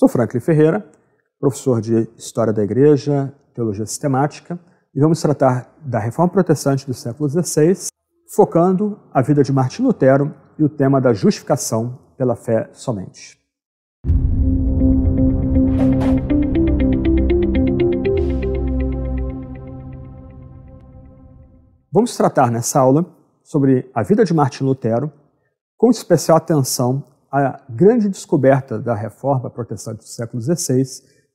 Sou Franklin Ferreira, professor de História da Igreja, Teologia Sistemática, e vamos tratar da Reforma Protestante do século XVI, focando a vida de Martim Lutero e o tema da justificação pela fé somente. Vamos tratar nessa aula sobre a vida de Martim Lutero, com especial atenção a grande descoberta da reforma protestante do século XVI,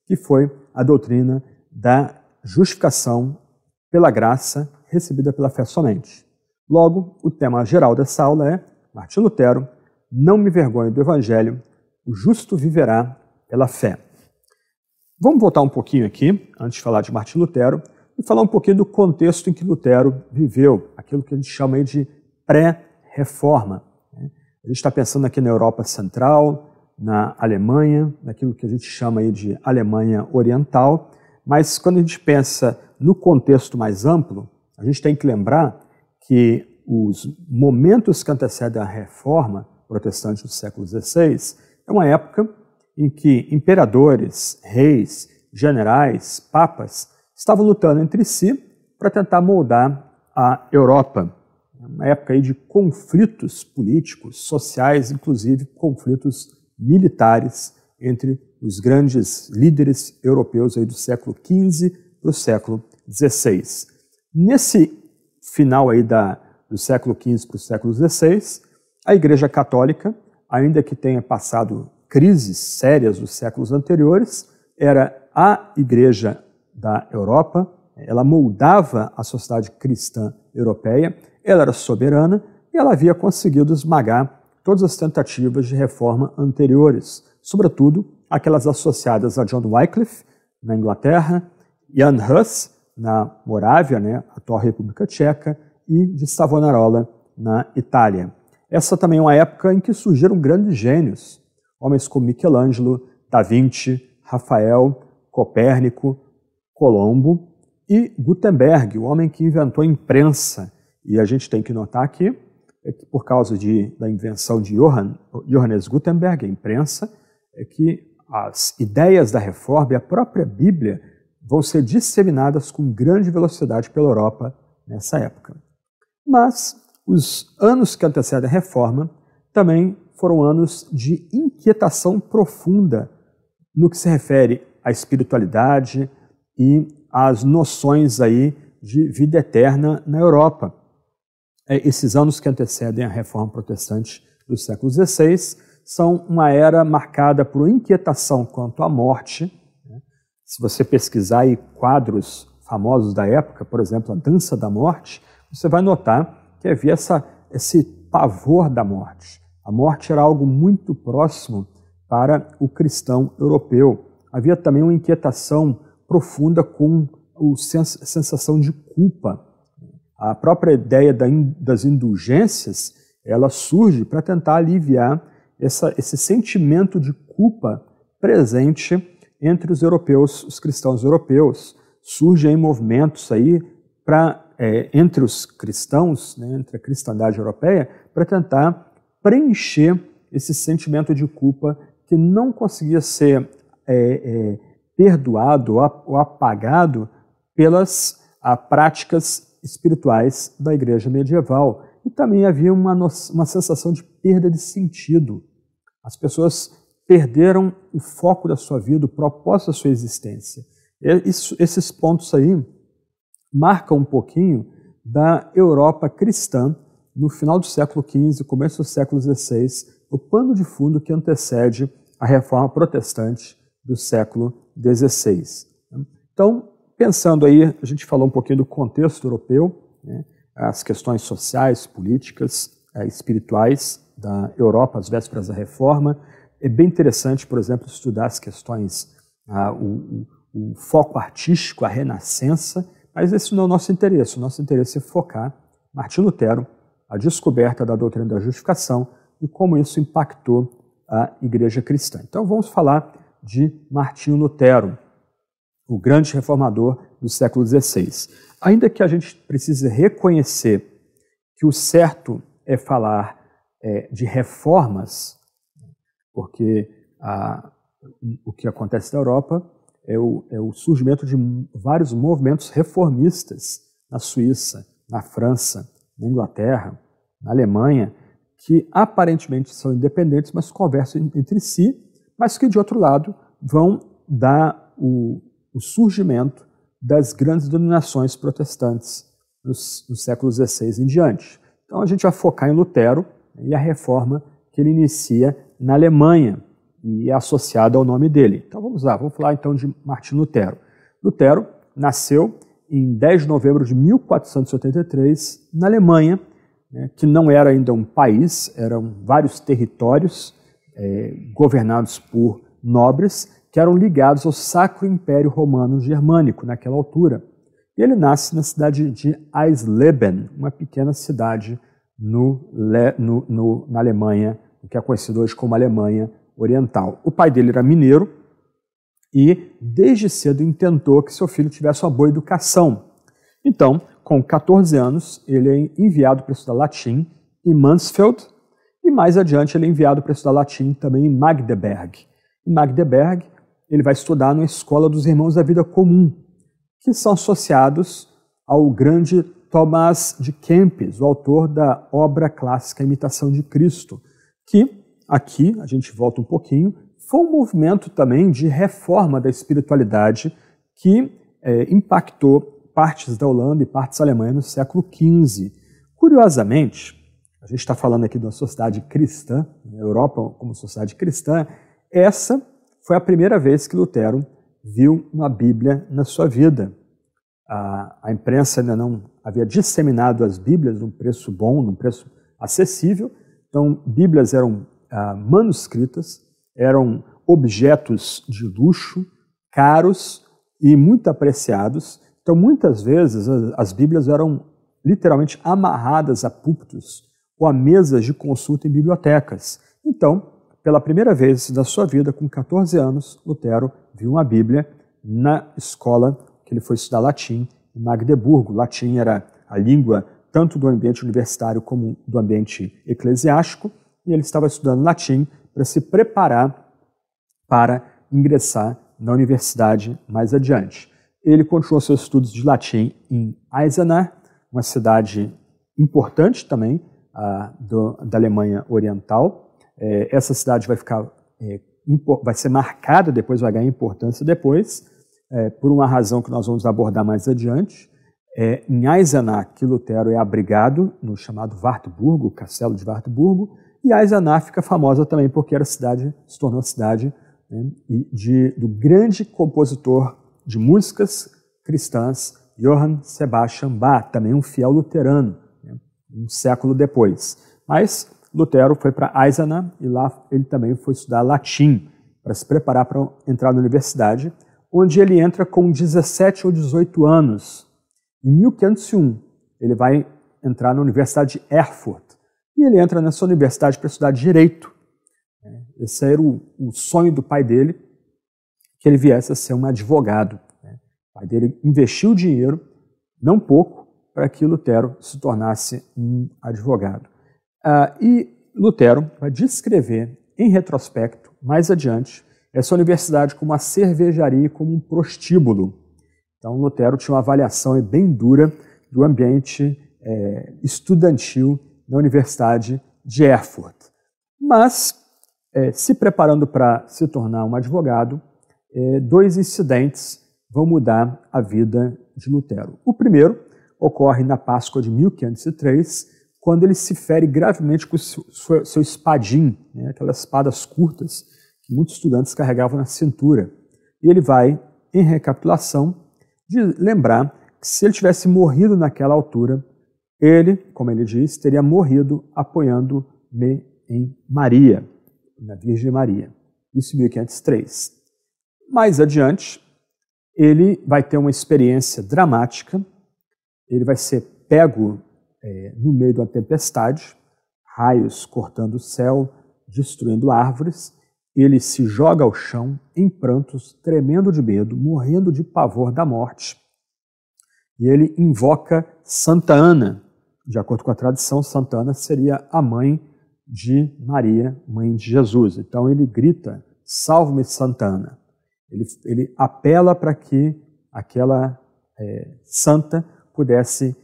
que foi a doutrina da justificação pela graça recebida pela fé somente. Logo, o tema geral dessa aula é Martim Lutero, não me vergonho do Evangelho, o justo viverá pela fé. Vamos voltar um pouquinho aqui, antes de falar de Martim Lutero, e falar um pouquinho do contexto em que Lutero viveu, aquilo que a gente chama de pré-reforma. A gente está pensando aqui na Europa Central, na Alemanha, naquilo que a gente chama aí de Alemanha Oriental, mas quando a gente pensa no contexto mais amplo, a gente tem que lembrar que os momentos que antecedem a reforma protestante do século XVI é uma época em que imperadores, reis, generais, papas estavam lutando entre si para tentar moldar a Europa uma época aí de conflitos políticos, sociais, inclusive conflitos militares entre os grandes líderes europeus aí do século XV para o século XVI. Nesse final aí da, do século XV para o século XVI, a Igreja Católica, ainda que tenha passado crises sérias nos séculos anteriores, era a Igreja da Europa, ela moldava a sociedade cristã europeia, ela era soberana e ela havia conseguido esmagar todas as tentativas de reforma anteriores, sobretudo aquelas associadas a John Wycliffe, na Inglaterra, Jan Hus, na Morávia, né, atual República Tcheca, e de Savonarola, na Itália. Essa também é uma época em que surgiram grandes gênios, homens como Michelangelo, Da Vinci, Rafael, Copérnico, Colombo e Gutenberg, o homem que inventou a imprensa e a gente tem que notar aqui é que por causa de, da invenção de Johann, Johannes Gutenberg, a imprensa, é que as ideias da reforma e a própria Bíblia vão ser disseminadas com grande velocidade pela Europa nessa época. Mas os anos que antecedem a reforma também foram anos de inquietação profunda no que se refere à espiritualidade e às noções aí de vida eterna na Europa. É, esses anos que antecedem a reforma protestante do século XVI são uma era marcada por inquietação quanto à morte. Né? Se você pesquisar aí quadros famosos da época, por exemplo, a Dança da Morte, você vai notar que havia essa, esse pavor da morte. A morte era algo muito próximo para o cristão europeu. Havia também uma inquietação profunda com a sensação de culpa a própria ideia das indulgências ela surge para tentar aliviar essa, esse sentimento de culpa presente entre os europeus, os cristãos europeus. Surgem movimentos aí para é, entre os cristãos, né, entre a cristandade europeia, para tentar preencher esse sentimento de culpa que não conseguia ser é, é, perdoado ou apagado pelas a, práticas espirituais da igreja medieval. E também havia uma, uma sensação de perda de sentido. As pessoas perderam o foco da sua vida, o propósito da sua existência. Isso, esses pontos aí marcam um pouquinho da Europa cristã no final do século XV, começo do século XVI, o pano de fundo que antecede a reforma protestante do século XVI. Então, Pensando aí, a gente falou um pouquinho do contexto europeu, né, as questões sociais, políticas, eh, espirituais da Europa às vésperas da Reforma. É bem interessante, por exemplo, estudar as questões, ah, o, o, o, foco artístico, a Renascença, mas esse não é o nosso interesse. O nosso interesse é focar Martinho Lutero, a descoberta da doutrina da justificação e como isso impactou a Igreja Cristã. Então vamos falar de Martinho Lutero, o grande reformador do século XVI. Ainda que a gente precise reconhecer que o certo é falar é, de reformas, porque a, o que acontece na Europa é o, é o surgimento de vários movimentos reformistas na Suíça, na França, na Inglaterra, na Alemanha, que aparentemente são independentes, mas conversam entre si, mas que, de outro lado, vão dar o, o surgimento das grandes dominações protestantes nos, no século XVI em diante. Então a gente vai focar em Lutero e a reforma que ele inicia na Alemanha e é associada ao nome dele. Então vamos lá, vamos falar então de Martin Lutero. Lutero nasceu em 10 de novembro de 1483 na Alemanha, né, que não era ainda um país, eram vários territórios é, governados por nobres que eram ligados ao Sacro Império Romano Germânico naquela altura. E ele nasce na cidade de Eisleben, uma pequena cidade no, no, no, na Alemanha, o que é conhecido hoje como Alemanha Oriental. O pai dele era mineiro e, desde cedo, intentou que seu filho tivesse uma boa educação. Então, com 14 anos, ele é enviado para estudar latim em Mansfeld e, mais adiante, ele é enviado para estudar latim também em Magdeburg. Em Magdeburg, ele vai estudar na escola dos irmãos da vida comum, que são associados ao grande Thomas de Kempis, o autor da obra clássica Imitação de Cristo, que aqui a gente volta um pouquinho, foi um movimento também de reforma da espiritualidade que é, impactou partes da Holanda e partes da Alemanha no século XV. Curiosamente, a gente está falando aqui de uma sociedade cristã, na né, Europa como sociedade cristã, essa foi a primeira vez que Lutero viu uma Bíblia na sua vida. A, a imprensa ainda não havia disseminado as Bíblias num preço bom, num preço acessível. Então, Bíblias eram ah, manuscritas, eram objetos de luxo, caros e muito apreciados. Então, muitas vezes, as, as Bíblias eram literalmente amarradas a púlpitos ou a mesas de consulta em bibliotecas. Então, pela primeira vez da sua vida, com 14 anos, Lutero viu uma Bíblia na escola que ele foi estudar latim em Magdeburgo. Latim era a língua tanto do ambiente universitário como do ambiente eclesiástico, e ele estava estudando latim para se preparar para ingressar na universidade mais adiante. Ele continuou seus estudos de latim em Eisenach, uma cidade importante também ah, do, da Alemanha Oriental, é, essa cidade vai ficar, é, vai ser marcada depois, vai ganhar importância depois, é, por uma razão que nós vamos abordar mais adiante. É, em Eisenach, que Lutero é abrigado no chamado Wartburgo, castelo de Wartburgo, e Eisenach fica famosa também porque era cidade, se tornou cidade né, de, do grande compositor de músicas cristãs, Johann Sebastian Bach, também um fiel luterano, né, um século depois. Mas Lutero foi para Eisenach e lá ele também foi estudar latim para se preparar para entrar na universidade, onde ele entra com 17 ou 18 anos. Em 1501, ele vai entrar na Universidade de Erfurt e ele entra nessa universidade para estudar direito. Esse era o, o, sonho do pai dele, que ele viesse a ser um advogado. Né? O pai dele investiu dinheiro, não pouco, para que Lutero se tornasse um advogado. Ah, e Lutero vai descrever, em retrospecto, mais adiante, essa universidade como uma cervejaria e como um prostíbulo. Então, Lutero tinha uma avaliação bem dura do ambiente é, estudantil na Universidade de Erfurt. Mas, é, se preparando para se tornar um advogado, é, dois incidentes vão mudar a vida de Lutero. O primeiro ocorre na Páscoa de 1503, quando ele se fere gravemente com seu, seu espadim, né, aquelas espadas curtas que muitos estudantes carregavam na cintura. E ele vai, em recapitulação, de lembrar que se ele tivesse morrido naquela altura, ele, como ele diz, teria morrido apoiando-me em Maria, na Virgem Maria. Isso em 1503. Mais adiante, ele vai ter uma experiência dramática, ele vai ser pego é, no meio da tempestade, raios cortando o céu, destruindo árvores. Ele se joga ao chão em prantos, tremendo de medo, morrendo de pavor da morte. E ele invoca Santa Ana. De acordo com a tradição, Santa Ana seria a mãe de Maria, mãe de Jesus. Então ele grita: Salve-me, Santa Ana. Ele, ele apela para que aquela é, santa pudesse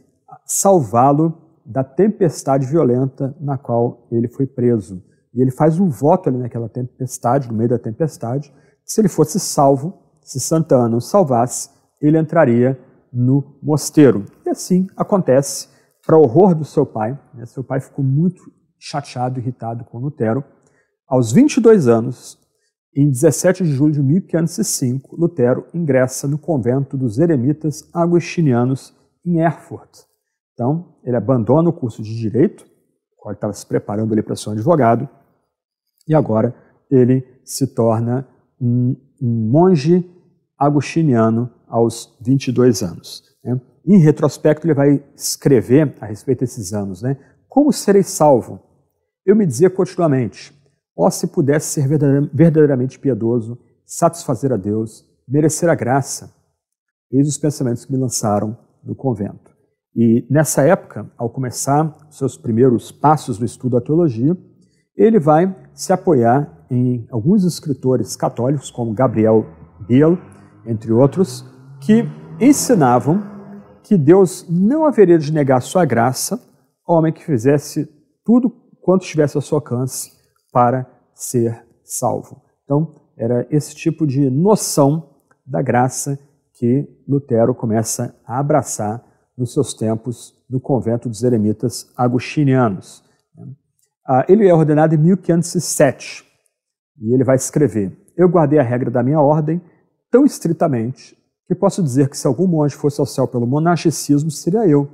salvá-lo da tempestade violenta na qual ele foi preso. E ele faz um voto ali naquela tempestade, no meio da tempestade, que se ele fosse salvo, se Santana o salvasse, ele entraria no mosteiro. E assim acontece, para horror do seu pai. Né? Seu pai ficou muito chateado, irritado com Lutero. Aos 22 anos, em 17 de julho de 1505, Lutero ingressa no convento dos eremitas agostinianos em Erfurt então, ele abandona o curso de direito, qual ele estava se preparando ali para ser um advogado, e agora ele se torna um, um monge agostiniano aos 22 anos. Né? Em retrospecto, ele vai escrever a respeito desses anos, né? Como serei salvo? Eu me dizia continuamente, ó oh, se pudesse ser verdadeiramente piedoso, satisfazer a Deus, merecer a graça. Eis os pensamentos que me lançaram no convento. E nessa época, ao começar seus primeiros passos no estudo da teologia, ele vai se apoiar em alguns escritores católicos, como Gabriel Biel, entre outros, que ensinavam que Deus não haveria de negar sua graça ao homem que fizesse tudo quanto estivesse ao seu alcance para ser salvo. Então, era esse tipo de noção da graça que Lutero começa a abraçar nos seus tempos no convento dos eremitas agostinianos. Ah, ele é ordenado em 1507 e ele vai escrever: Eu guardei a regra da minha ordem tão estritamente que posso dizer que se algum monge fosse ao céu pelo monasticismo, seria eu.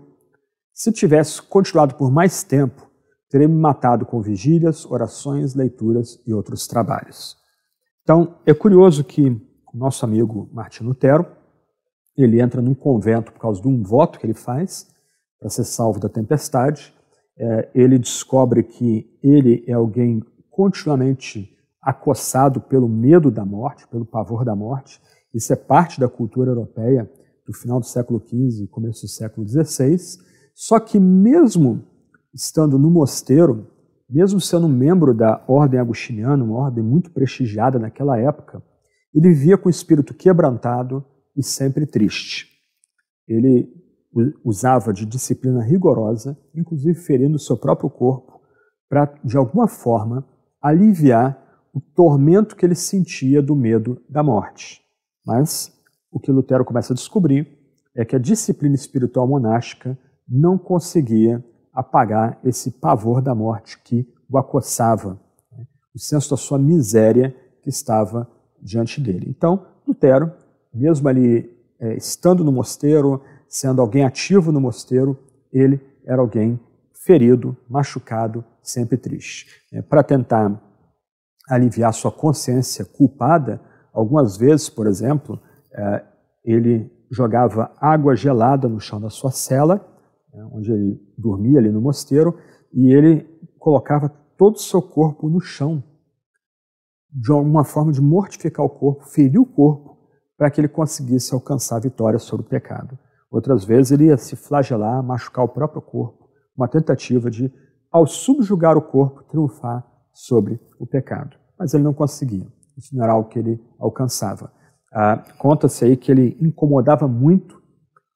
Se tivesse continuado por mais tempo, teria me matado com vigílias, orações, leituras e outros trabalhos. Então, é curioso que o nosso amigo Martin Lutero ele entra num convento por causa de um voto que ele faz para ser salvo da tempestade. É, ele descobre que ele é alguém continuamente acossado pelo medo da morte, pelo pavor da morte. Isso é parte da cultura europeia do final do século XV e começo do século XVI. Só que mesmo estando no mosteiro, mesmo sendo membro da ordem agostiniana, uma ordem muito prestigiada naquela época, ele via com o espírito quebrantado, e sempre triste. Ele usava de disciplina rigorosa, inclusive ferindo seu próprio corpo, para, de alguma forma, aliviar o tormento que ele sentia do medo da morte. Mas o que Lutero começa a descobrir é que a disciplina espiritual monástica não conseguia apagar esse pavor da morte que o acossava, né? o senso da sua miséria que estava diante dele. Então, Lutero mesmo ali é, estando no mosteiro, sendo alguém ativo no mosteiro, ele era alguém ferido, machucado, sempre triste. É, Para tentar aliviar sua consciência culpada, algumas vezes, por exemplo, é, ele jogava água gelada no chão da sua cela, é, onde ele dormia ali no mosteiro, e ele colocava todo o seu corpo no chão, de alguma forma de mortificar o corpo, ferir o corpo, para que ele conseguisse alcançar a vitória sobre o pecado. Outras vezes ele ia se flagelar, machucar o próprio corpo, uma tentativa de, ao subjugar o corpo, triunfar sobre o pecado. Mas ele não conseguia, isso não era algo que ele alcançava. Ah, Conta-se aí que ele incomodava muito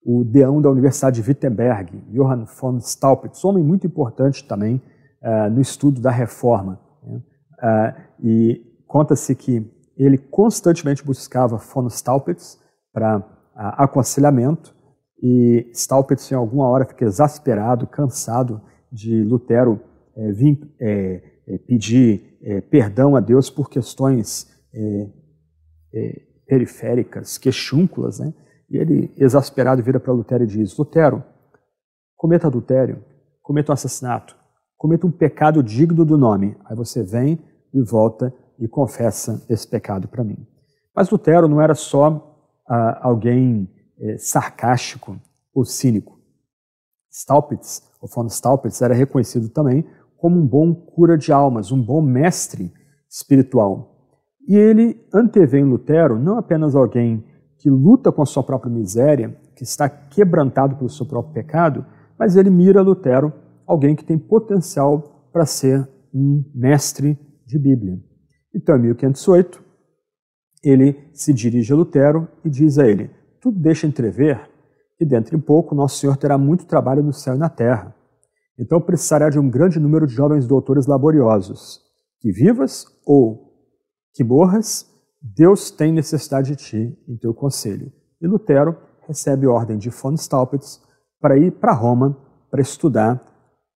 o deão da Universidade de Wittenberg, Johann von Staupitz, homem muito importante também ah, no estudo da Reforma. Né? Ah, e conta-se que ele constantemente buscava Stalpitz para aconselhamento, e Staupitz em alguma hora fica exasperado, cansado de Lutero é, vir, é, é, pedir perdão a Deus por questões periféricas, queixúnculas, né? E ele, exasperado, vira para Lutero e diz, Lutero, cometa adultério, cometa um assassinato, cometa um pecado digno do nome. Aí você vem e volta e confessa esse pecado para mim. Mas Lutero não era só ah, alguém eh, sarcástico ou cínico. Staupitz, o von Staupitz, era reconhecido também como um bom cura de almas, um bom mestre espiritual. E ele antevê em Lutero não apenas alguém que luta com a sua própria miséria, que está quebrantado pelo seu próprio pecado, mas ele mira Lutero alguém que tem potencial para ser um mestre de Bíblia. Então, em 1508, ele se dirige a Lutero e diz a ele: Tudo deixa entrever que dentro em pouco Nosso Senhor terá muito trabalho no céu e na terra. Então precisará de um grande número de jovens doutores laboriosos, que vivas ou que morras, Deus tem necessidade de ti em teu conselho. E Lutero recebe ordem de von Staupitz para ir para Roma para estudar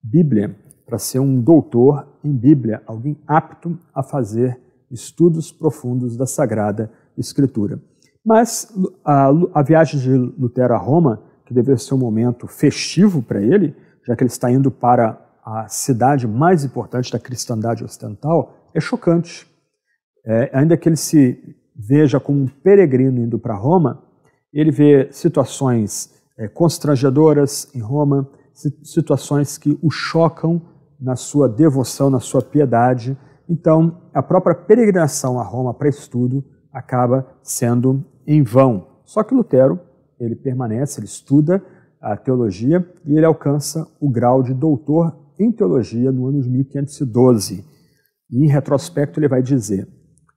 Bíblia, para ser um doutor em Bíblia, alguém apto a fazer estudos profundos da Sagrada Escritura. Mas a, a viagem de Lutero a Roma, que deveria ser um momento festivo para ele, já que ele está indo para a cidade mais importante da cristandade ocidental, é chocante. É, ainda que ele se veja como um peregrino indo para Roma, ele vê situações é, constrangedoras em Roma, situações que o chocam na sua devoção, na sua piedade, então, a própria peregrinação a Roma para estudo acaba sendo em vão. Só que Lutero, ele permanece, ele estuda a teologia e ele alcança o grau de doutor em teologia no ano de 1512. E em retrospecto ele vai dizer: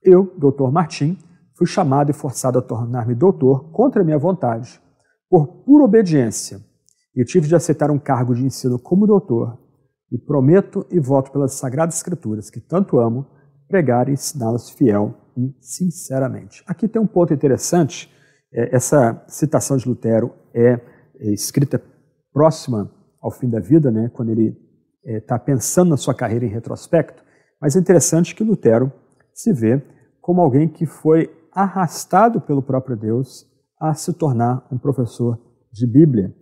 Eu, doutor Martim, fui chamado e forçado a tornar-me doutor contra minha vontade, por pura obediência, e tive de aceitar um cargo de ensino como doutor, e prometo e voto pelas Sagradas Escrituras, que tanto amo, pregar e ensiná-las fiel e sinceramente. Aqui tem um ponto interessante. É, essa citação de Lutero é, é escrita próxima ao fim da vida, né, quando ele está é, pensando na sua carreira em retrospecto. Mas é interessante que Lutero se vê como alguém que foi arrastado pelo próprio Deus a se tornar um professor de Bíblia.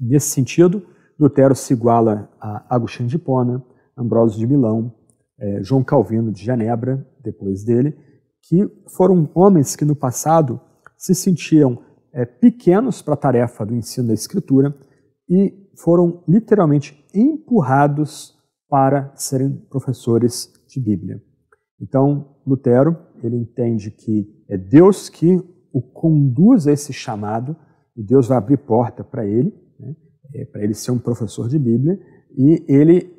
Nesse sentido, Lutero se iguala a Agostinho de Hipona, Ambrósio de Milão, é, João Calvino de Genebra, depois dele, que foram homens que no passado se sentiam é, pequenos para a tarefa do ensino da escritura e foram literalmente empurrados para serem professores de Bíblia. Então, Lutero, ele entende que é Deus que o conduz a esse chamado e Deus vai abrir porta para ele é, para ele ser um professor de Bíblia, e ele,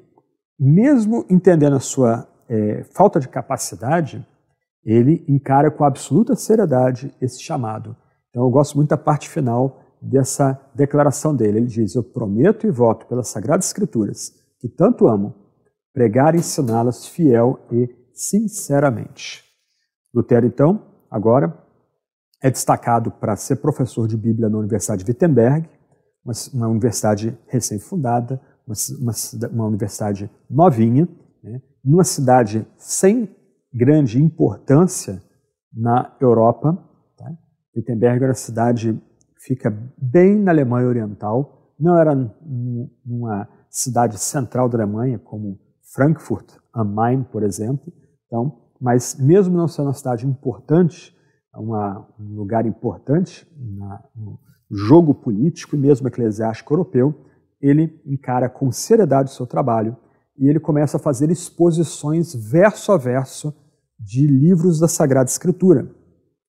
mesmo entendendo a sua é, falta de capacidade, ele encara com absoluta seriedade esse chamado. Então eu gosto muito da parte final dessa declaração dele. Ele diz: Eu prometo e voto pelas Sagradas Escrituras, que tanto amo, pregar e ensiná-las fiel e sinceramente. Lutero, então, agora é destacado para ser professor de Bíblia na Universidade de Wittenberg, uma, uma universidade recém-fundada, uma, uma, uma, universidade novinha, né, numa cidade sem grande importância na Europa. Tá? Wittenberg era cidade fica bem na Alemanha Oriental, não era uma cidade central da Alemanha, como Frankfurt am Main, por exemplo. Então, mas mesmo não sendo uma cidade importante, uma, um lugar importante na, no, jogo político e mesmo eclesiástico europeu, ele encara com seriedade o seu trabalho e ele começa a fazer exposições verso a verso de livros da Sagrada Escritura.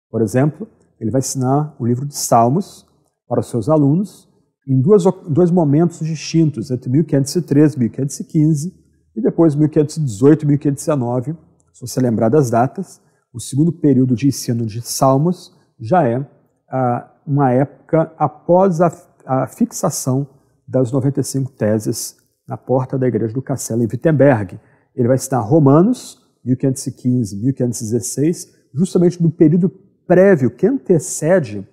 Por exemplo, ele vai ensinar o livro de Salmos para os seus alunos em duas, dois momentos distintos, entre 1513 e 1515 e depois 1518 e 1519. Se você lembrar das datas, o segundo período de ensino de Salmos já é a ah, uma época após a, a fixação das 95 teses na porta da igreja do Castelo em Wittenberg. Ele vai citar Romanos, 1515, 1516, justamente no período prévio que antecede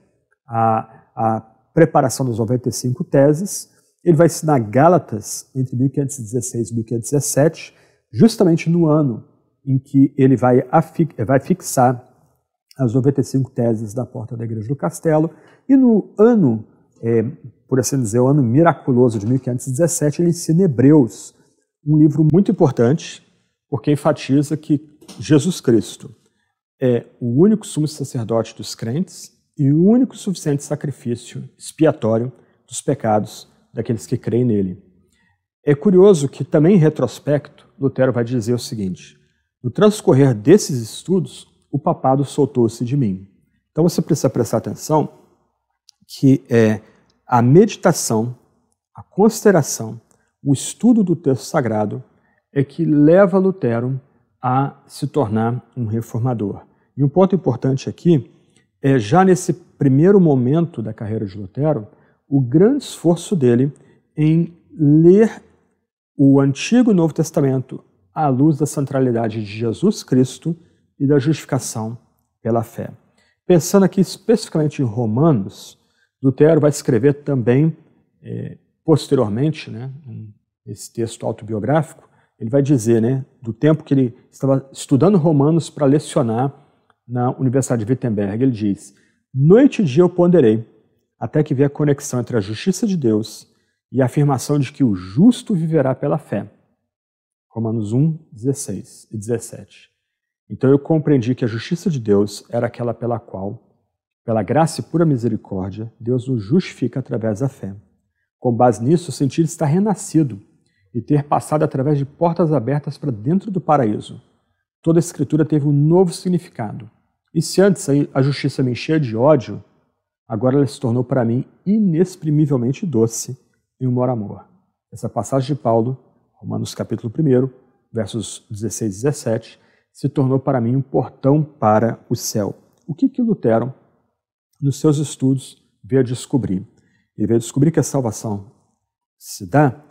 a, a preparação das 95 teses. Ele vai ensinar Gálatas entre 1516 e 1517, justamente no ano em que ele vai, vai fixar as 95 teses da porta da Igreja do Castelo, e no ano, é, por assim dizer, o ano miraculoso de 1517, ele ensina Hebreus, um livro muito importante, porque enfatiza que Jesus Cristo é o único sumo sacerdote dos crentes e o único suficiente sacrifício expiatório dos pecados daqueles que creem nele. É curioso que, também em retrospecto, Lutero vai dizer o seguinte: no transcorrer desses estudos, o papado soltou-se de mim. Então você precisa prestar atenção que é a meditação, a consideração, o estudo do texto sagrado é que leva Lutero a se tornar um reformador. E um ponto importante aqui é já nesse primeiro momento da carreira de Lutero, o grande esforço dele em ler o Antigo e Novo Testamento à luz da centralidade de Jesus Cristo e da justificação pela fé. Pensando aqui especificamente em Romanos, Lutero vai escrever também, é, posteriormente, né, esse texto autobiográfico, ele vai dizer, né, do tempo que ele estava estudando Romanos para lecionar na Universidade de Wittenberg, ele diz: Noite e dia eu ponderei, até que veja a conexão entre a justiça de Deus e a afirmação de que o justo viverá pela fé. Romanos 1, 16 e 17. Então eu compreendi que a justiça de Deus era aquela pela qual, pela graça e pura misericórdia, Deus nos justifica através da fé. Com base nisso, senti estar renascido e ter passado através de portas abertas para dentro do paraíso. Toda a escritura teve um novo significado. E se antes a justiça me enchia de ódio, agora ela se tornou para mim inexprimivelmente doce e um maior amor. Essa passagem de Paulo, Romanos capítulo 1, versos 16 e 17, se tornou para mim um portão para o céu. O que, que Lutero, nos seus estudos, veio a descobrir? Ele veio a descobrir que a salvação se dá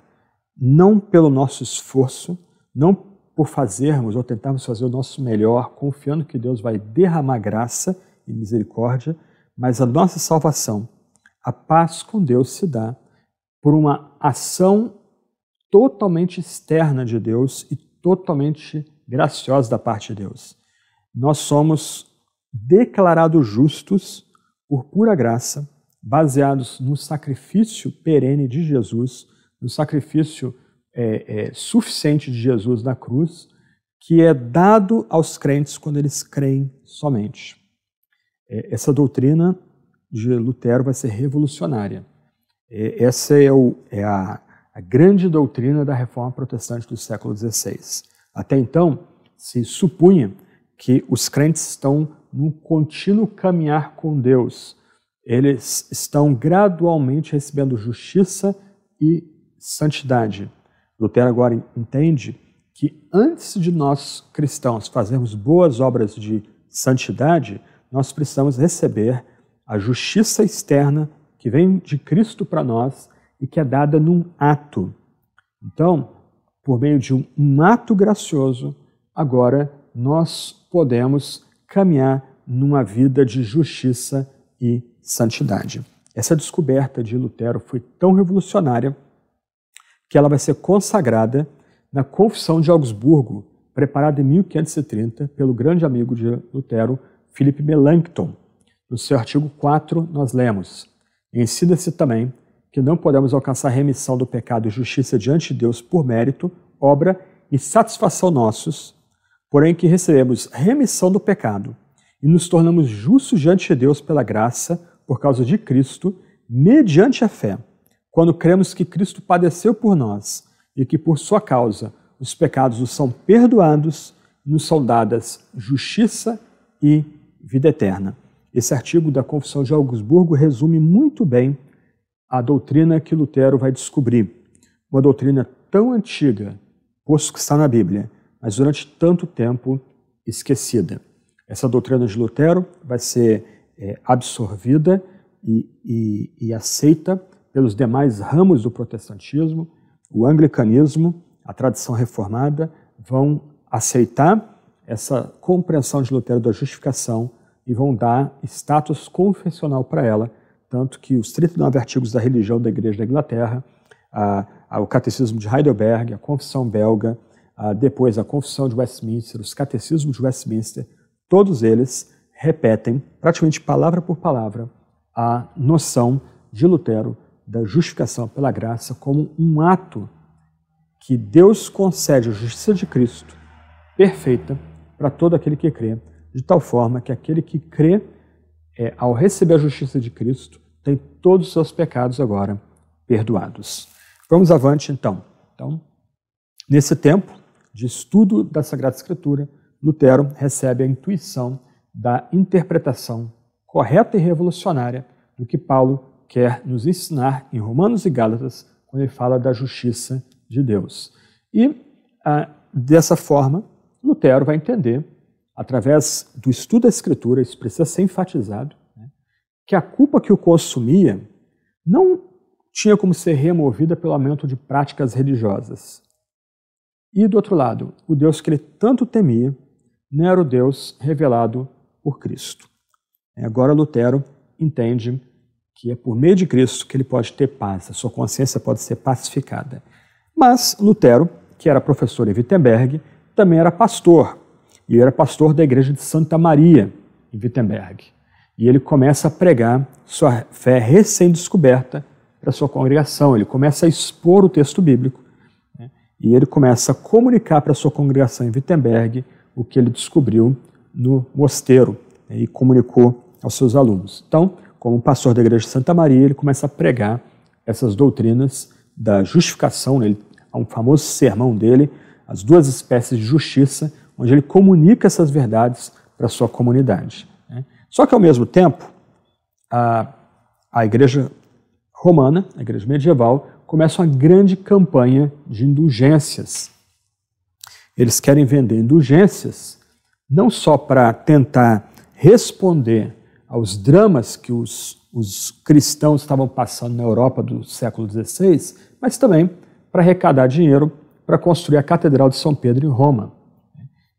não pelo nosso esforço, não por fazermos ou tentarmos fazer o nosso melhor, confiando que Deus vai derramar graça e misericórdia, mas a nossa salvação, a paz com Deus se dá por uma ação totalmente externa de Deus e totalmente graciosa da parte de Deus. Nós somos declarados justos por pura graça, baseados no sacrifício perene de Jesus, no sacrifício é, é, suficiente de Jesus na cruz, que é dado aos crentes quando eles creem somente. É, essa doutrina de Lutero vai ser revolucionária. É, essa é, o, é a, a grande doutrina da reforma protestante do século XVI. Até então, se supunha que os crentes estão num contínuo caminhar com Deus. Eles estão gradualmente recebendo justiça e santidade. Lutero agora entende que antes de nós cristãos fazermos boas obras de santidade, nós precisamos receber a justiça externa que vem de Cristo para nós e que é dada num ato. Então, por meio de um ato gracioso, agora nós podemos caminhar numa vida de justiça e santidade. Essa descoberta de Lutero foi tão revolucionária que ela vai ser consagrada na Confissão de Augsburgo, preparada em 1530 pelo grande amigo de Lutero, Felipe Melanchthon. No seu artigo 4, nós lemos: Ensina-se também que não podemos alcançar remissão do pecado e justiça diante de Deus por mérito, obra e satisfação nossos, porém que recebemos remissão do pecado e nos tornamos justos diante de Deus pela graça, por causa de Cristo, mediante a fé, quando cremos que Cristo padeceu por nós e que por sua causa os pecados nos são perdoados, nos são dadas justiça e vida eterna. Esse artigo da Confissão de Augsburgo resume muito bem a doutrina que Lutero vai descobrir. Uma doutrina tão antiga, posto que está na Bíblia, mas durante tanto tempo esquecida. Essa doutrina de Lutero vai ser é, absorvida e, e, e aceita pelos demais ramos do protestantismo, o anglicanismo, a tradição reformada, vão aceitar essa compreensão de Lutero da justificação e vão dar status confessional para ela, tanto que os 39 artigos da religião da Igreja da Inglaterra, a, a, o Catecismo de Heidelberg, a Confissão Belga, a, depois a Confissão de Westminster, os Catecismos de Westminster, todos eles repetem, praticamente palavra por palavra, a noção de Lutero da justificação pela graça como um ato que Deus concede a justiça de Cristo perfeita para todo aquele que crê, de tal forma que aquele que crê é, ao receber a justiça de Cristo, tem todos os seus pecados agora perdoados. Vamos avante então. Então, nesse tempo de estudo da Sagrada Escritura, Lutero recebe a intuição da interpretação correta e revolucionária do que Paulo quer nos ensinar em Romanos e Gálatas quando ele fala da justiça de Deus. E ah, dessa forma, Lutero vai entender através do estudo da escritura, isso precisa ser enfatizado, né, que a culpa que o consumia não tinha como ser removida pelo aumento de práticas religiosas. E do outro lado, o Deus que ele tanto temia não era o Deus revelado por Cristo. É, agora Lutero entende que é por meio de Cristo que ele pode ter paz, a sua consciência pode ser pacificada. Mas Lutero, que era professor em Wittenberg, também era pastor e ele era pastor da igreja de Santa Maria, em Wittenberg. E ele começa a pregar sua fé recém-descoberta para sua congregação. Ele começa a expor o texto bíblico né? e ele começa a comunicar para sua congregação em Wittenberg o que ele descobriu no mosteiro né? e comunicou aos seus alunos. Então, como pastor da igreja de Santa Maria, ele começa a pregar essas doutrinas da justificação. Né? Ele, há um famoso sermão dele, as duas espécies de justiça, onde ele comunica essas verdades para a sua comunidade. Né? Só que, ao mesmo tempo, a, a Igreja Romana, a Igreja Medieval, começa uma grande campanha de indulgências. Eles querem vender indulgências não só para tentar responder aos dramas que os, os cristãos estavam passando na Europa do século XVI, mas também para arrecadar dinheiro para construir a Catedral de São Pedro em Roma.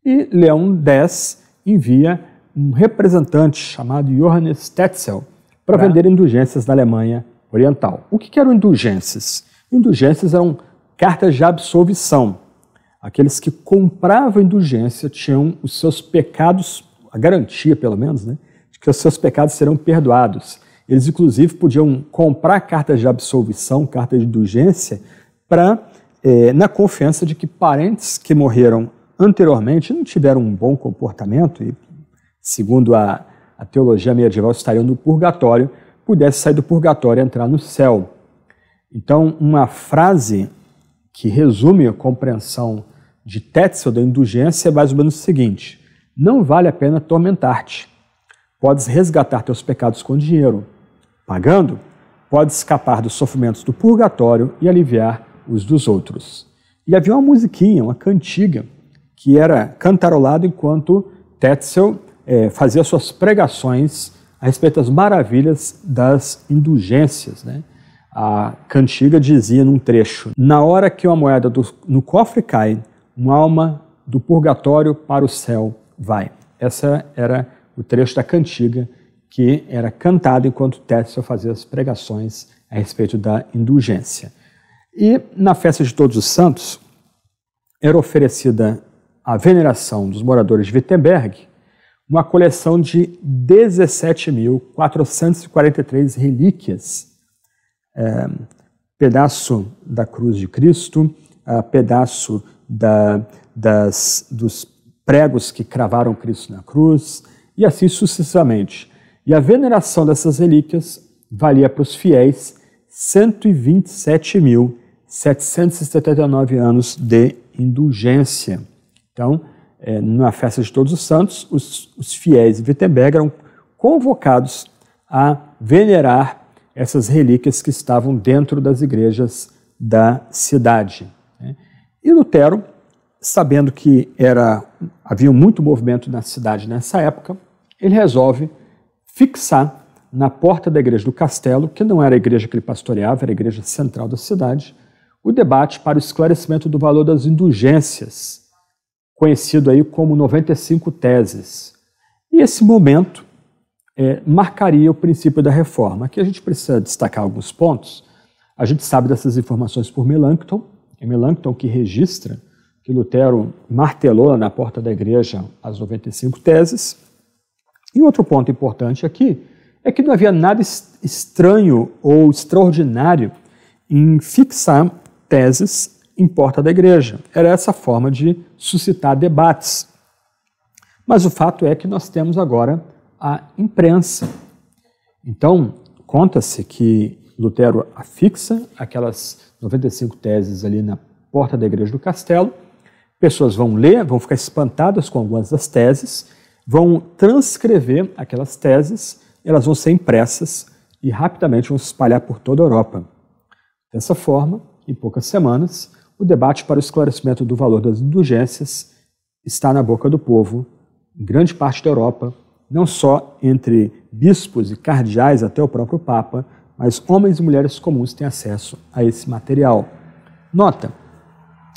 E Leão X envia um representante chamado Johannes Tetzel para ah. vender indulgências na Alemanha Oriental. O que, que eram indulgências? Indulgências eram cartas de absolvição. Aqueles que compravam indulgência tinham os seus pecados, a garantia pelo menos, né, de que os seus pecados serão perdoados. Eles, inclusive, podiam comprar cartas de absolvição, cartas de indulgência, para eh, na confiança de que parentes que morreram anteriormente não tiveram um bom comportamento e, segundo a, a teologia medieval, estariam no purgatório, pudesse sair do purgatório e entrar no céu. Então, uma frase que resume a compreensão de Tetzel da indulgência é mais ou menos o seguinte: não vale a pena tormentar-te. Podes resgatar teus pecados com dinheiro. Pagando, podes escapar dos sofrimentos do purgatório e aliviar os dos outros. E havia uma musiquinha, uma cantiga, que era cantarolado enquanto Tetzel é, fazia suas pregações a respeito das maravilhas das indulgências. Né? A cantiga dizia num trecho: Na hora que uma moeda do, no cofre cai, uma alma do purgatório para o céu vai. Essa era o trecho da cantiga que era cantado enquanto Tetzel fazia as pregações a respeito da indulgência. E na festa de Todos os Santos era oferecida a veneração dos moradores de Wittenberg uma coleção de 17.443 relíquias, é, pedaço da cruz de Cristo, é, pedaço da, das, dos pregos que cravaram Cristo na cruz, e assim sucessivamente. E a veneração dessas relíquias valia para os fiéis 127.779 anos de indulgência. Então, é, na festa de Todos os Santos, os, os fiéis de Wittenberg eram convocados a venerar essas relíquias que estavam dentro das igrejas da cidade. Né? E Lutero, sabendo que era, havia muito movimento na cidade nessa época, ele resolve fixar na porta da igreja do castelo, que não era a igreja que ele pastoreava, era a igreja central da cidade, o debate para o esclarecimento do valor das indulgências conhecido aí como 95 Teses. E esse momento é, marcaria o princípio da reforma. Aqui a gente precisa destacar alguns pontos. A gente sabe dessas informações por Melanchthon, é Melanchthon que registra que Lutero martelou na porta da igreja as 95 teses. E outro ponto importante aqui é que não havia nada estranho ou extraordinário em fixar teses em porta da igreja. Era essa forma de suscitar debates. Mas o fato é que nós temos agora a imprensa. Então, conta-se que Lutero afixa aquelas 95 teses ali na porta da igreja do castelo. Pessoas vão ler, vão ficar espantadas com algumas das teses, vão transcrever aquelas teses, elas vão ser impressas e rapidamente vão se espalhar por toda a Europa. Dessa forma, em poucas semanas, o debate para o esclarecimento do valor das indulgências está na boca do povo, em grande parte da Europa, não só entre bispos e cardeais até o próprio Papa, mas homens e mulheres comuns têm acesso a esse material. Nota: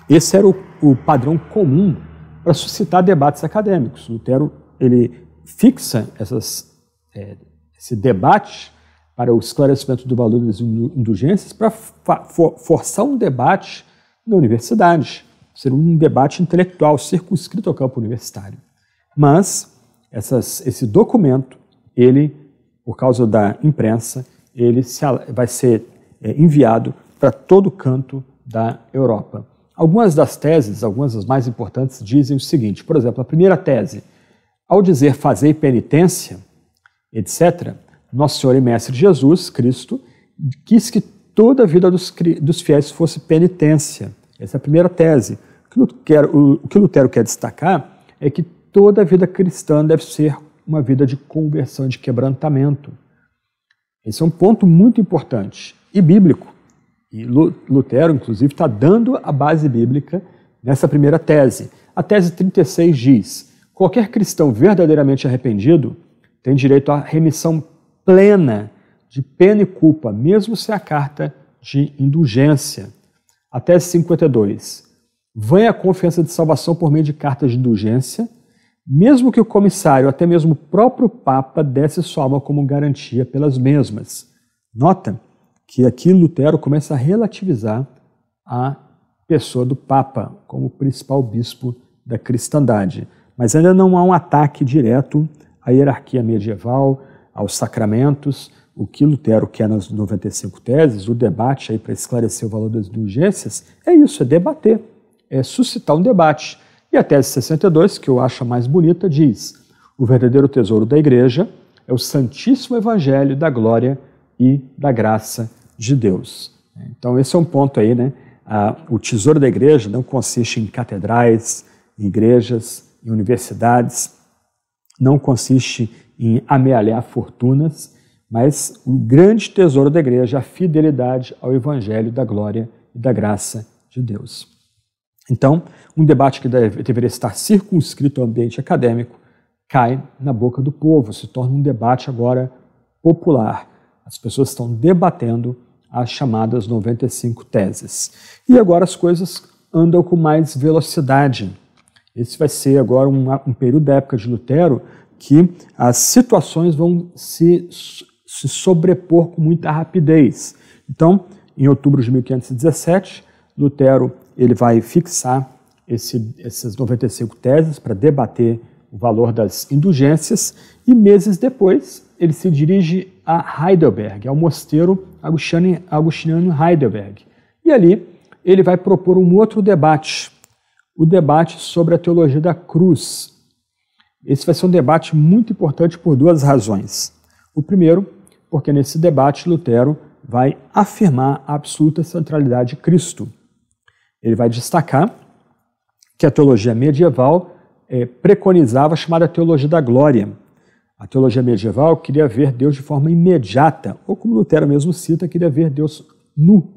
esse era o, o padrão comum para suscitar debates acadêmicos. Lutero ele fixa essas, é, esse debate para o esclarecimento do valor das indulgências para forçar um debate na universidade, ser um debate intelectual circunscrito ao campo universitário. Mas essas, esse documento, ele, por causa da imprensa, ele se, vai ser é, enviado para todo canto da Europa. Algumas das teses, algumas das mais importantes, dizem o seguinte: por exemplo, a primeira tese, ao dizer fazer penitência, etc., Nosso Senhor e Mestre Jesus Cristo quis que toda a vida dos, dos fiéis fosse penitência. Essa é a primeira tese. O que, o, o que Lutero quer destacar é que toda a vida cristã deve ser uma vida de conversão, de quebrantamento. Esse é um ponto muito importante e bíblico. E Lutero, inclusive, está dando a base bíblica nessa primeira tese. A tese 36 diz: qualquer cristão verdadeiramente arrependido tem direito à remissão plena de pena e culpa, mesmo se a carta de indulgência. Até 52. Vem é a confiança de salvação por meio de cartas de indulgência, mesmo que o comissário, até mesmo o próprio Papa, desse sua alma como garantia pelas mesmas. Nota que aqui Lutero começa a relativizar a pessoa do Papa como principal bispo da cristandade. Mas ainda não há um ataque direto à hierarquia medieval, aos sacramentos, o que Lutero quer nas 95 teses, o debate aí para esclarecer o valor das indulgências, é isso, é debater, é suscitar um debate. E a tese 62, que eu acho a mais bonita, diz: o verdadeiro tesouro da igreja é o santíssimo evangelho da glória e da graça de Deus. Então esse é um ponto aí, né? Ah, o tesouro da igreja não consiste em catedrais, em igrejas, em universidades, não consiste em amealhar fortunas, mas o grande tesouro da igreja, é a fidelidade ao evangelho da glória e da graça de Deus. Então, um debate que deveria estar circunscrito ao ambiente acadêmico cai na boca do povo, se torna um debate agora popular. As pessoas estão debatendo as chamadas 95 teses. E agora as coisas andam com mais velocidade. Esse vai ser agora um, um período da época de Lutero que as situações vão se se sobrepor com muita rapidez. Então, em outubro de 1517, Lutero ele vai fixar esse, essas 95 teses para debater o valor das indulgências e meses depois ele se dirige a Heidelberg, ao mosteiro agostiniano Heidelberg. E ali ele vai propor um outro debate, o debate sobre a teologia da cruz. Esse vai ser um debate muito importante por duas razões. O primeiro porque nesse debate Lutero vai afirmar a absoluta centralidade de Cristo. Ele vai destacar que a teologia medieval é, preconizava a chamada teologia da glória. A teologia medieval queria ver Deus de forma imediata, ou como Lutero mesmo cita, queria ver Deus nu.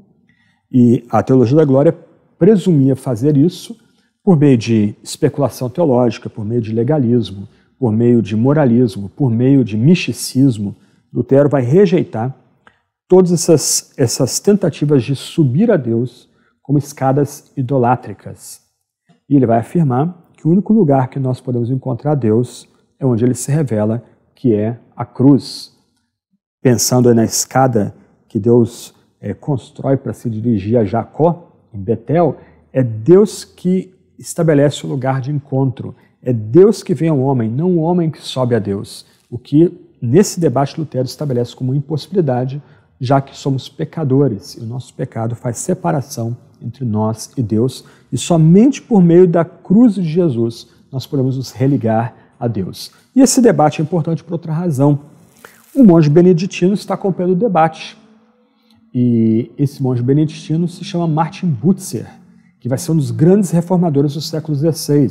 E a teologia da glória presumia fazer isso por meio de especulação teológica, por meio de legalismo, por meio de moralismo, por meio de misticismo, Lutero vai rejeitar todas essas, essas tentativas de subir a Deus como escadas idolátricas. E ele vai afirmar que o único lugar que nós podemos encontrar Deus é onde ele se revela, que é a cruz. Pensando na escada que Deus é, constrói para se dirigir a Jacó, em Betel, é Deus que estabelece o lugar de encontro. É Deus que vem ao homem, não o homem que sobe a Deus. O que nesse debate, Lutero estabelece como impossibilidade, já que somos pecadores e o nosso pecado faz separação entre nós e Deus, e somente por meio da cruz de Jesus nós podemos nos religar a Deus. E esse debate é importante por outra razão. O monge beneditino está acompanhando o debate. E esse monge beneditino se chama Martin Butzer, que vai ser um dos grandes reformadores do século XVI.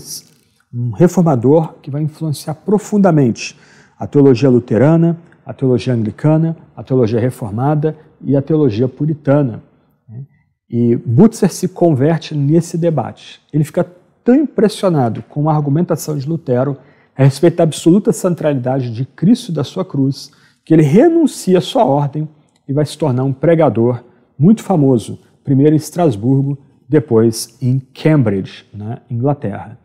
Um reformador que vai influenciar profundamente a teologia luterana, a teologia anglicana, a teologia reformada e a teologia puritana. Né? E Butzer se converte nesse debate. Ele fica tão impressionado com a argumentação de Lutero a respeito da absoluta centralidade de Cristo e da sua cruz que ele renuncia à sua ordem e vai se tornar um pregador muito famoso, primeiro em Estrasburgo, depois em Cambridge, na né, Inglaterra.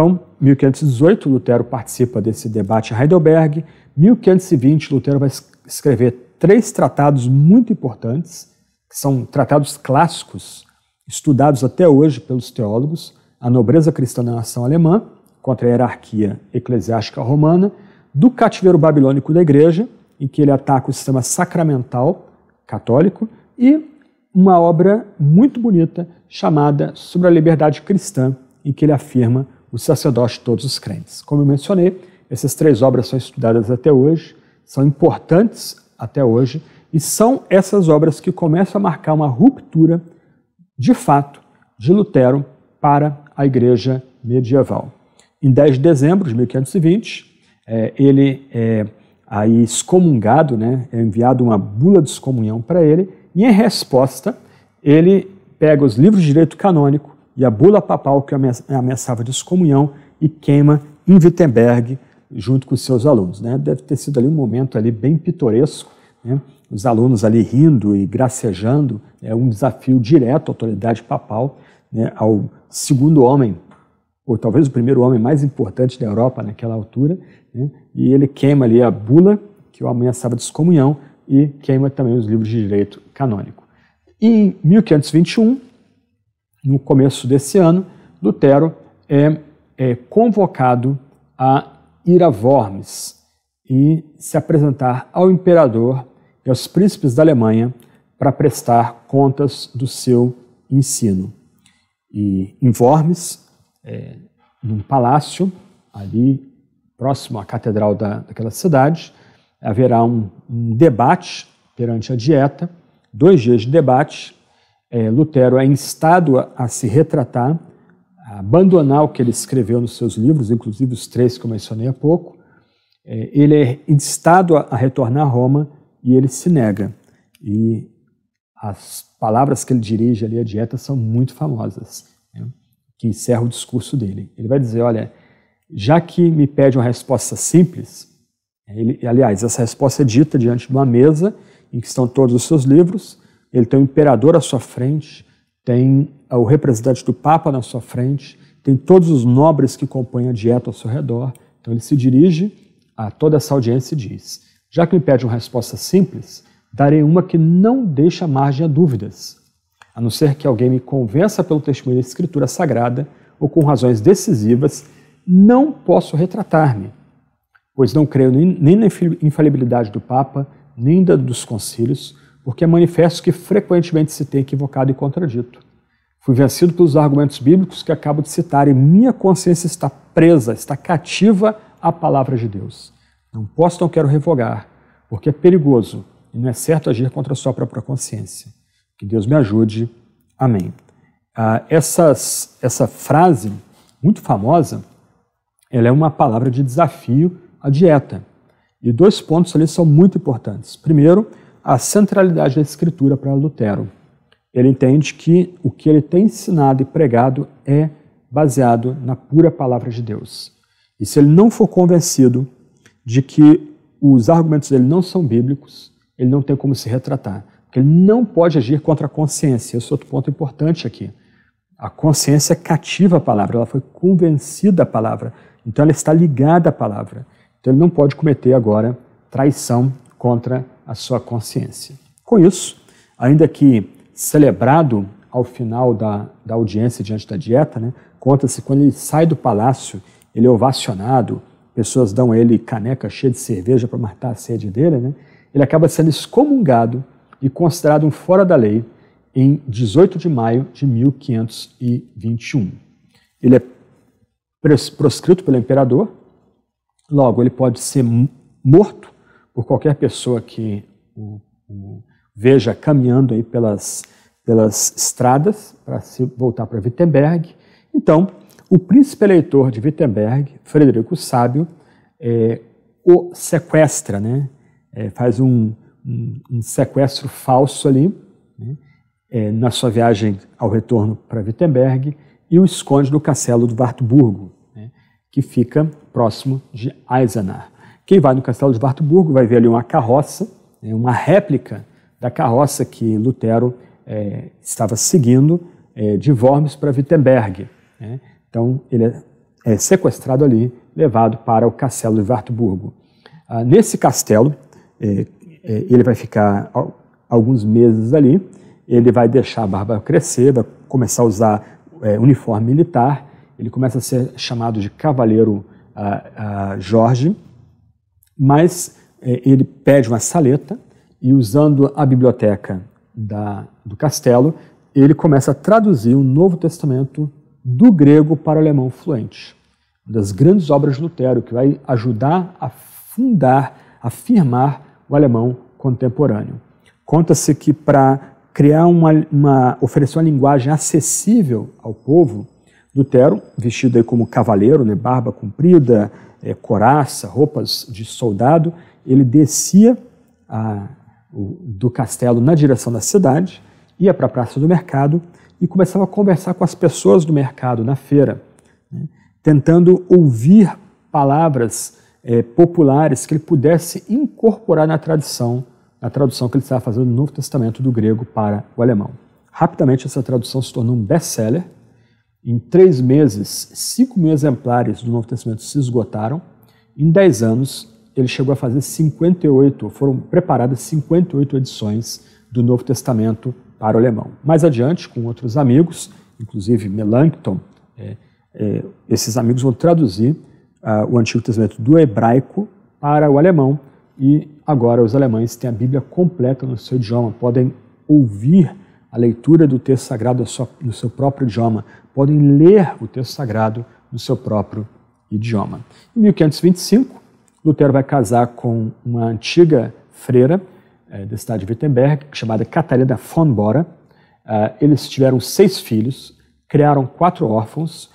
Então, 1518, Lutero participa desse debate em Heidelberg. 1520, Lutero vai escrever três tratados muito importantes, que são tratados clássicos, estudados até hoje pelos teólogos, A Nobreza Cristã na Nação Alemã, contra a hierarquia eclesiástica romana, do cativeiro babilônico da igreja, em que ele ataca o sistema sacramental católico, e uma obra muito bonita chamada Sobre a Liberdade Cristã, em que ele afirma o sacerdote de todos os crentes. Como eu mencionei, essas três obras são estudadas até hoje, são importantes até hoje, e são essas obras que começam a marcar uma ruptura, de fato, de Lutero para a Igreja medieval. Em 10 de dezembro de 1520, é, ele é aí excomungado, né, é enviado uma bula de excomunhão para ele, e em resposta, ele pega os livros de direito canônico e a bula papal que ameaçava de excomunhão e queima em Wittenberg junto com seus alunos. Né? Deve ter sido ali um momento ali bem pitoresco, né? os alunos ali rindo e gracejando, é um desafio direto à autoridade papal, né? ao segundo homem, ou talvez o primeiro homem mais importante da Europa naquela altura, né? e ele queima ali a bula que o ameaçava excomunhão e queima também os livros de direito canônico. Em 1521, no começo desse ano, Lutero é, é convocado a ir a Worms e se apresentar ao imperador e aos príncipes da Alemanha para prestar contas do seu ensino. E em Worms, é, num palácio ali próximo à catedral da, daquela cidade, haverá um, um debate perante a dieta, dois dias de debate é, Lutero é instado a, a, se retratar, a abandonar o que ele escreveu nos seus livros, inclusive os três que eu mencionei há pouco. É, ele é instado a, a retornar a Roma e ele se nega. E as palavras que ele dirige ali à dieta são muito famosas, né, que encerra o discurso dele. Ele vai dizer, olha, já que me pede uma resposta simples, ele, aliás, essa resposta é dita diante de uma mesa em que estão todos os seus livros, ele tem o imperador à sua frente, tem é, o representante do Papa na sua frente, tem todos os nobres que compõem a dieta ao seu redor. Então ele se dirige a toda essa audiência e diz: Já que me pede uma resposta simples, darei uma que não deixa margem a dúvidas, a não ser que alguém me convença pelo testemunho da Escritura Sagrada ou com razões decisivas, não posso retratar-me, pois não creio nem na infalibilidade do Papa, nem da dos concílios, porque é manifesto que frequentemente se tem equivocado e contradito. Fui vencido pelos argumentos bíblicos que acabo de citar e minha consciência está presa, está cativa à palavra de Deus. Não posso, não quero revogar, porque é perigoso e não é certo agir contra a sua própria consciência. Que Deus me ajude. Amém. Ah, essas, essa frase, muito famosa, ela é uma palavra de desafio à dieta. E dois pontos ali são muito importantes. Primeiro, a centralidade da Escritura para Lutero. Ele entende que o que ele tem ensinado e pregado é baseado na pura palavra de Deus. E se ele não for convencido de que os argumentos dele não são bíblicos, ele não tem como se retratar. Porque ele não pode agir contra a consciência. Esse é outro ponto importante aqui. A consciência é cativa a palavra, ela foi convencida a palavra. Então ela está ligada à palavra. Então ele não pode cometer agora traição contra a a sua consciência. Com isso, ainda que celebrado ao final da, da audiência diante da dieta, né, conta-se quando ele sai do palácio, ele é ovacionado, pessoas dão a ele caneca cheia de cerveja para matar a sede dele, né, ele acaba sendo excomungado e considerado um fora da lei em 18 de maio de 1521. Ele é proscrito pelo imperador, logo ele pode ser morto por qualquer pessoa que o, o veja caminhando aí pelas, pelas estradas para se voltar para Wittenberg. Então, o príncipe eleitor de Wittenberg, Frederico Sábio, é, o sequestra, né? É, faz um, um, um, sequestro falso ali né? é, na sua viagem ao retorno para Wittenberg e o esconde no castelo do Wartburgo, né? que fica próximo de Eisenach. Quem vai no Castelo de Wartburgo vai ver ali uma carroça, né, uma réplica da carroça que Lutero é, estava seguindo é, de Worms para Wittenberg. Né? Então, ele é, é, sequestrado ali, levado para o Castelo de Wartburgo. Ah, nesse castelo, é, é, ele vai ficar alguns meses ali, ele vai deixar a barba crescer, vai começar a usar é, uniforme militar, ele começa a ser chamado de Cavaleiro ah, ah, Jorge, mas é, ele pede uma saleta e, usando a biblioteca da, do castelo, ele começa a traduzir o Novo Testamento do grego para o alemão fluente. Uma das grandes obras de Lutero, que vai ajudar a fundar, a firmar o alemão contemporâneo. Conta-se que para criar uma, uma, oferecer uma linguagem acessível ao povo, Lutero, vestido aí como cavaleiro, né, barba comprida, é, coraça, roupas de soldado, ele descia a, o, do castelo na direção da cidade, ia para a praça do mercado e começava a conversar com as pessoas do mercado na feira, né, tentando ouvir palavras é, populares que ele pudesse incorporar na tradição, na tradução que ele estava fazendo no Novo Testamento do grego para o alemão. Rapidamente essa tradução se tornou um best-seller em três meses, 5 mil exemplares do Novo Testamento se esgotaram. Em 10 anos, ele chegou a fazer 58, foram preparadas 58 edições do Novo Testamento para o alemão. Mais adiante, com outros amigos, inclusive Melanchthon, é, é, esses amigos vão traduzir uh, o Antigo Testamento do hebraico para o alemão e agora os alemães têm a Bíblia completa no seu idioma, podem ouvir a leitura do texto sagrado é no seu próprio idioma, podem ler o texto sagrado no seu próprio idioma. Em 1525, Lutero vai casar com uma antiga freira é, da cidade de Wittenberg, chamada Catarina von Bora. É, eles tiveram seis filhos, criaram quatro órfãos.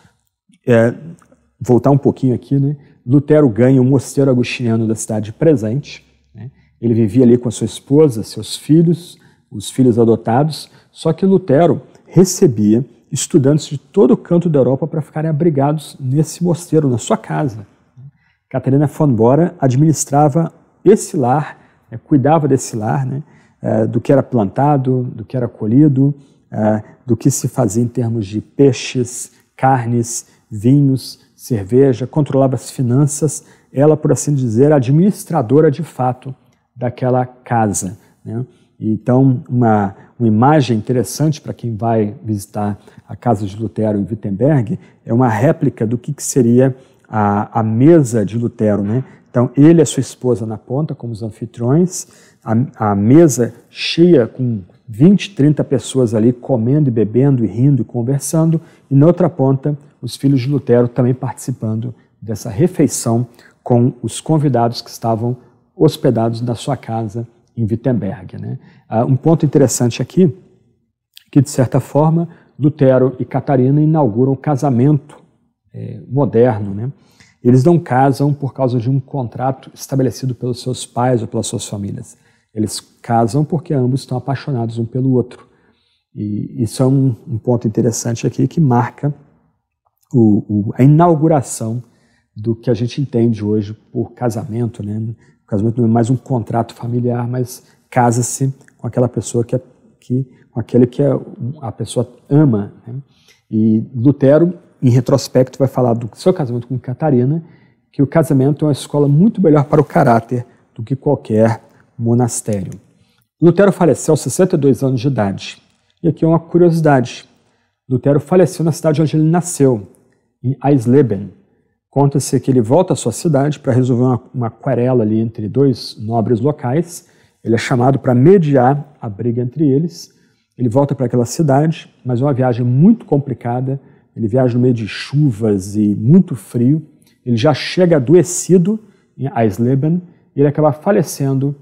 É, voltar um pouquinho aqui, né? Lutero ganha o um mosteiro agostiniano da cidade presente. Né? Ele vivia ali com a sua esposa, seus filhos, os filhos adotados, só que Lutero recebia estudantes de todo o canto da Europa para ficarem abrigados nesse mosteiro, na sua casa. Catarina von Bora administrava esse lar, né, cuidava desse lar, né, é, do que era plantado, do que era colhido, é, do que se fazia em termos de peixes, carnes, vinhos, cerveja, controlava as finanças. Ela, por assim dizer, administradora de fato daquela casa. Né? Então, uma, uma imagem interessante para quem vai visitar a casa de Lutero em Wittenberg é uma réplica do que, que seria a, a, mesa de Lutero. Né? Então, ele e a sua esposa na ponta, como os anfitriões, a, a mesa cheia com 20, 30 pessoas ali comendo e bebendo e rindo e conversando, e na outra ponta, os filhos de Lutero também participando dessa refeição com os convidados que estavam hospedados na sua casa em Wittenberg. Né? Ah, um ponto interessante aqui, que de certa forma Lutero e Catarina inauguram o casamento é, moderno. Né? Eles não casam por causa de um contrato estabelecido pelos seus pais ou pelas suas famílias. Eles casam porque ambos estão apaixonados um pelo outro. E isso é um, um ponto interessante aqui que marca o, o, a inauguração do que a gente entende hoje por casamento, né? O casamento não é mais um contrato familiar, mas casa-se com aquela pessoa que, é, que com aquele que é, a pessoa ama. Né? E Lutero, em retrospecto, vai falar do seu casamento com Catarina, que o casamento é uma escola muito melhor para o caráter do que qualquer monastério. Lutero faleceu aos 62 anos de idade. E aqui é uma curiosidade. Lutero faleceu na cidade onde ele nasceu, em Eisleben, Conta-se que ele volta à sua cidade para resolver uma, uma aquarela ali entre dois nobres locais. Ele é chamado para mediar a briga entre eles. Ele volta para aquela cidade, mas é uma viagem muito complicada. Ele viaja no meio de chuvas e muito frio. Ele já chega adoecido em Eisleben e ele acaba falecendo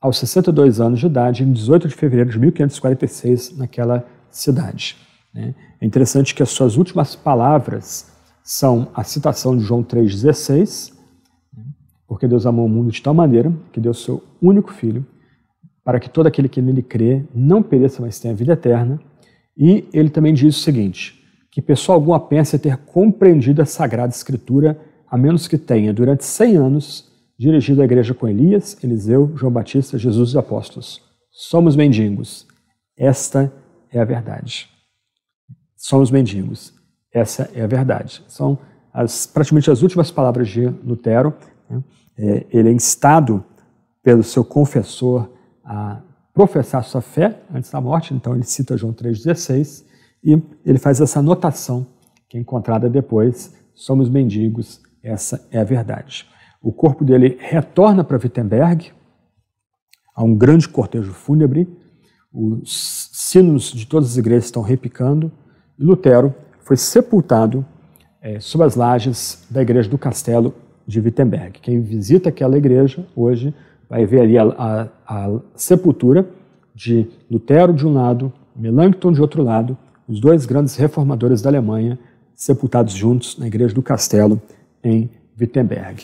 aos 62 anos de idade, em 18 de fevereiro de 1546, naquela cidade. Né? É interessante que as suas últimas palavras são a citação de João 3,16, porque Deus amou o mundo de tal maneira que deu seu único filho, para que todo aquele que nele crê não pereça, mas tenha vida eterna. E ele também diz o seguinte: que pessoa alguma pensa ter compreendido a Sagrada Escritura, a menos que tenha, durante cem anos, dirigido a igreja com Elias, Eliseu, João Batista, Jesus e os apóstolos. Somos mendigos. Esta é a verdade. Somos mendigos. Essa é a verdade. São as, praticamente as últimas palavras de Lutero. Né? É, ele é instado pelo seu confessor a professar sua fé antes da morte, então ele cita João 3,16 e ele faz essa anotação que é encontrada depois: somos mendigos, essa é a verdade. O corpo dele retorna para Wittenberg, há um grande cortejo fúnebre, os sinos de todas as igrejas estão repicando, e Lutero foi sepultado é, sob as lajes da igreja do castelo de Wittenberg. Quem visita aquela igreja hoje vai ver ali a, a, a sepultura de Lutero de um lado, Melanchthon de outro lado, os dois grandes reformadores da Alemanha sepultados juntos na igreja do castelo em Wittenberg.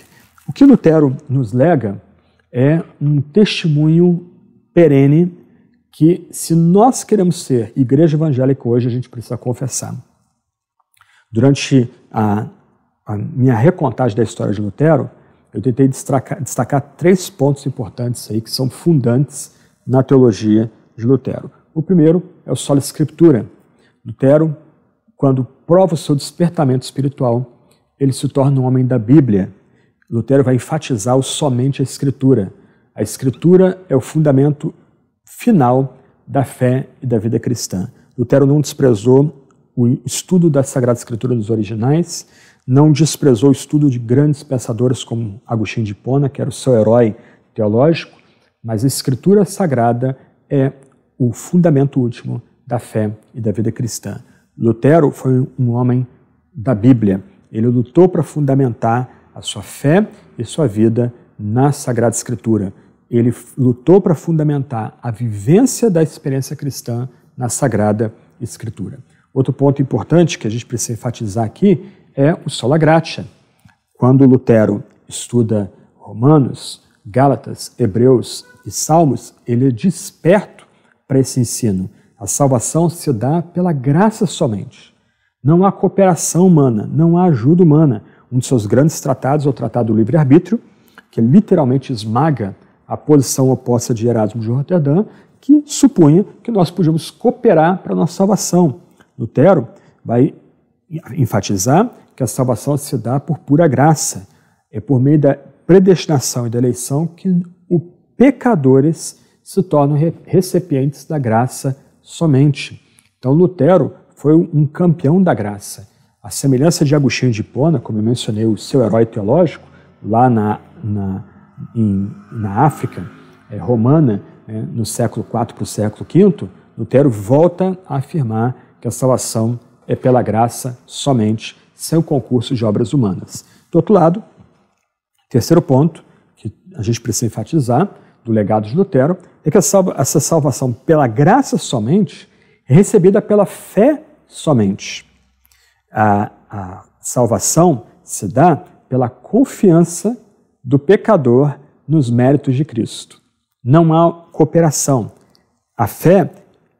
O que Lutero nos lega é um testemunho perene que, se nós queremos ser igreja evangélica hoje, a gente precisa confessar. Durante a, a minha recontagem da história de Lutero, eu tentei destacar, destacar, três pontos importantes aí que são fundantes na teologia de Lutero. O primeiro é o solo escritura. Lutero, quando prova o seu despertamento espiritual, ele se torna um homem da Bíblia. Lutero vai enfatizar o somente a escritura. A escritura é o fundamento final da fé e da vida cristã. Lutero não desprezou o estudo da Sagrada Escritura dos originais, não desprezou o estudo de grandes pensadores como Agostinho de Hipona, que era o seu herói teológico, mas a Escritura Sagrada é o fundamento último da fé e da vida cristã. Lutero foi um homem da Bíblia. Ele lutou para fundamentar a sua fé e sua vida na Sagrada Escritura. Ele lutou para fundamentar a vivência da experiência cristã na Sagrada Escritura. Outro ponto importante que a gente precisa enfatizar aqui é o sola gratia. Quando Lutero estuda Romanos, Gálatas, Hebreus e Salmos, ele é desperto para esse ensino. A salvação se dá pela graça somente. Não há cooperação humana, não há ajuda humana. Um de seus grandes tratados é o Tratado do Livre-Arbítrio, que literalmente esmaga a posição oposta de Erasmo de Roterdã, que supunha que nós podíamos cooperar para a nossa salvação. Lutero vai enfatizar que a salvação se dá por pura graça. É por meio da predestinação e da eleição que os pecadores se tornam recipientes da graça somente. Então, Lutero foi um campeão da graça. A semelhança de Agostinho de Hipona, como eu mencionei, o seu herói teológico, lá na, na, em, na África é, romana, é, no século IV para o século V, Lutero volta a afirmar que a salvação é pela graça somente, sem o concurso de obras humanas. Do outro lado, terceiro ponto, que a gente precisa enfatizar, do legado de Lutero, é que essa salvação pela graça somente é recebida pela fé somente. A, a salvação se dá pela confiança do pecador nos méritos de Cristo. Não há cooperação. A fé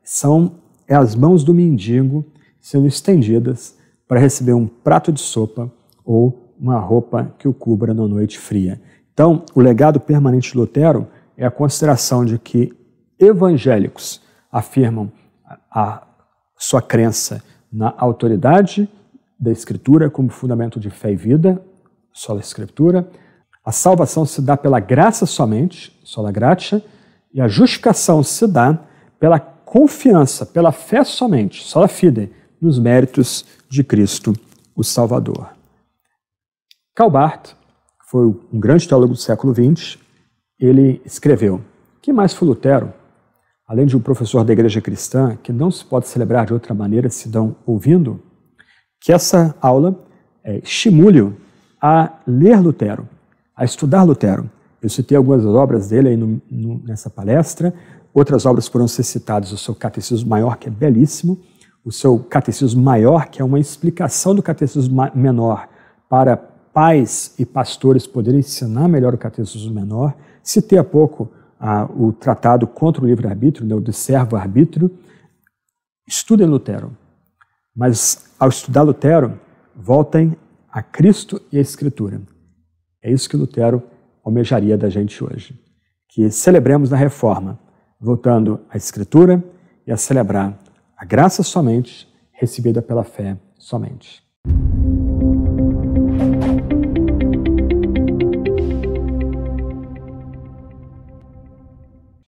são é as mãos do mendigo sendo estendidas para receber um prato de sopa ou uma roupa que o cubra na noite fria. Então, o legado permanente de Lutero é a consideração de que evangélicos afirmam a sua crença na autoridade da Escritura como fundamento de fé e vida, sola Escritura. A salvação se dá pela graça somente, sola gratia, e a justificação se dá pela confiança, pela fé somente, só fide, nos méritos de Cristo, o Salvador. Karl que foi um grande teólogo do século XX, ele escreveu: que mais foi Lutero, além de um professor da igreja cristã, que não se pode celebrar de outra maneira se não ouvindo, que essa aula é, estimule-o a ler Lutero, a estudar Lutero. Eu citei algumas obras dele aí no, no, nessa palestra, Outras obras foram ser citadas, o seu Catecismo Maior, que é belíssimo, o seu Catecismo Maior, que é uma explicação do Catecismo Menor para pais e pastores poderem ensinar melhor o Catecismo Menor. Citei há pouco ah, o tratado contra o livre-arbítrio, né, o de servo-arbítrio. Estudem Lutero, mas ao estudar Lutero, voltem a Cristo e a Escritura. É isso que Lutero almejaria da gente hoje. Que celebremos na reforma voltando à Escritura e a celebrar a graça somente recebida pela fé somente.